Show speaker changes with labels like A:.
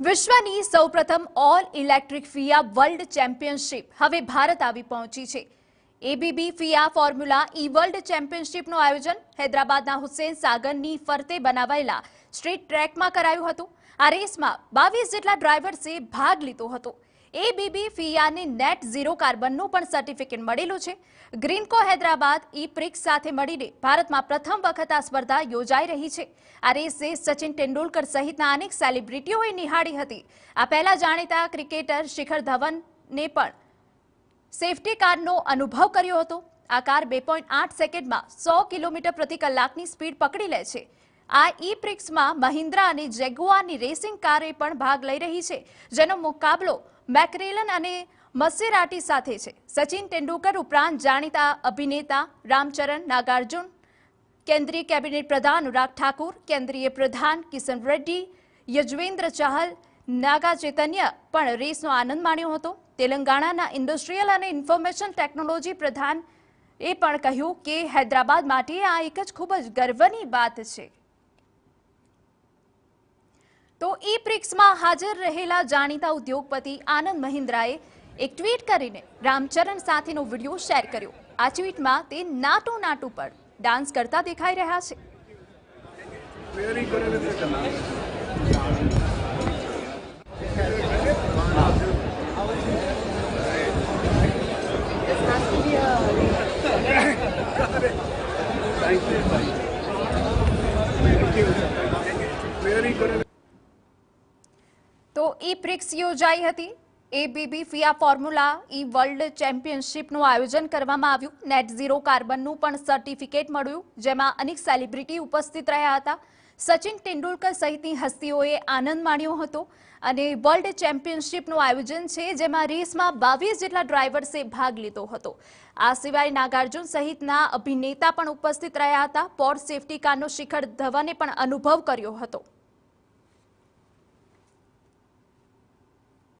A: વિશ્વની સૌપ્રથમ all electric FIA world championship હવે ભારત આવી પહોંચી છે ABB FIA formula E world ચેમ્પિયનશિપનું આયોજન હૈદરાબાદના હુસેન સાગરની ફરતે બનાવાયેલા સ્ટ્રીટ ટ્રેકમાં કરાયું હતું આ રેસમાં બાવીસ જેટલા ડ્રાઈવર્સે ભાગ લીધો હતો એબીબી ફિયાને નેટ ઝીરો કાર્બનનું પણ સર્ટિફિકેટ મળેલું છે ગ્રીનકો હૈદરાબાદ ઈ પ્રિક્સ સાથે મળીને ભારતમાં પ્રથમ વખત આ સ્પર્ધા યોજાઈ રહી છે આ રેસે સચિન તેંડુલકર સહિતના અનેક સેલિબ્રિટીઓએ નિહાળી હતી આ પહેલા જાણીતા ક્રિકેટર શિખર ધવનને પણ સેફટી કારનો અનુભવ કર્યો હતો આ કાર બે પોઈન્ટ આઠ સેકન્ડમાં સો કિલોમીટર પ્રતિ કલાકની સ્પીડ પકડી લે છે આ ઈ પ્રિક્સમાં મહિન્દ્રા અને જેગુઆરની રેસિંગ કારે પણ ભાગ લઈ રહી છે જેનો મુકાબલો મેકરેલન અને મસેરાટી સાથે છે સચિન તેંડુલકર ઉપરાંત જાણીતા અભિનેતા રામચરણ નાગાર્જુન કેન્દ્રીય કેબિનેટ પ્રધાન અનુરાગ ઠાકુર કેન્દ્રીય પ્રધાન કિશન રેડ્ડી યજવેન્દ્ર ચહલ નાગા ચૈતન્ય પણ રેસનો આનંદ માણ્યો હતો તેલંગાણાના ઇન્ડસ્ટ્રીયલ અને ઇન્ફોર્મેશન ટેકનોલોજી પ્રધાન એ પણ કહ્યું કે હૈદરાબાદ માટે આ એક જ ખૂબ જ ગર્વની વાત છે તો ઈ પ્રિક્સમાં હાજર રહેલા જાણીતા ઉદ્યોગપતિ આનંદ મહિન્દ્રાએ એક ટ્વીટ કરીને રામચરણ સાથેનો વિડીયો શેર કર્યો આ ટ્વીટમાં તે નાટો નાટુ પર ડાન્સ કરતા દેખાઈ રહ્યા છે Thank you. ઈ પ્રિક્સ યોજાઈ હતી ABB FIA formula E world ચેમ્પિયનશિપનું આયોજન કરવામાં આવ્યું નેટ ઝીરો કાર્બનનું પણ સર્ટિફિકેટ મળ્યું જેમાં અનેક સેલિબ્રિટી ઉપસ્થિત રહ્યા હતા સચિન તેંડુલકર સહિતની હસ્તીઓએ આનંદ માણ્યો હતો અને વર્લ્ડ ચેમ્પિયનશિપનું આયોજન છે જેમાં રેસમાં બાવીસ જેટલા ડ્રાઈવર્સે ભાગ લીધો હતો આ સિવાય નાગાર્જુન સહિતના અભિનેતા પણ ઉપસ્થિત રહ્યા હતા પોર્ટ સેફટી કારનો શિખર ધવને પણ અનુભવ કર્યો હતો